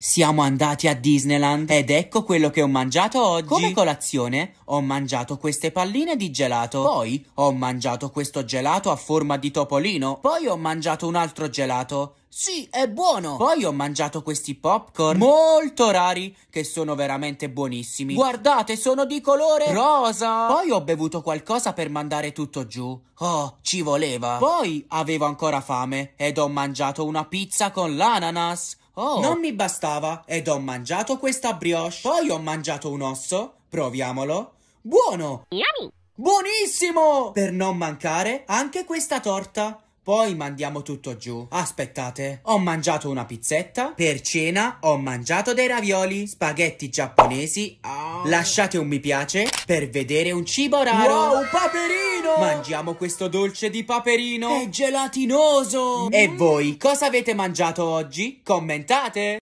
Siamo andati a Disneyland ed ecco quello che ho mangiato oggi. Come colazione ho mangiato queste palline di gelato, poi ho mangiato questo gelato a forma di topolino, poi ho mangiato un altro gelato. Sì, è buono! Poi ho mangiato questi popcorn molto rari che sono veramente buonissimi. Guardate, sono di colore rosa! Poi ho bevuto qualcosa per mandare tutto giù. Oh, ci voleva! Poi avevo ancora fame ed ho mangiato una pizza con l'ananas. Oh. Non mi bastava ed ho mangiato questa brioche. Poi ho mangiato un osso. Proviamolo. Buono! Yummy. Buonissimo! Per non mancare anche questa torta. Poi mandiamo tutto giù. Aspettate, ho mangiato una pizzetta. Per cena ho mangiato dei ravioli, spaghetti giapponesi. Ah. Lasciate un mi piace per vedere un cibo raro. Wow, paperino! Mangiamo questo dolce di paperino. È gelatinoso! E voi cosa avete mangiato oggi? Commentate!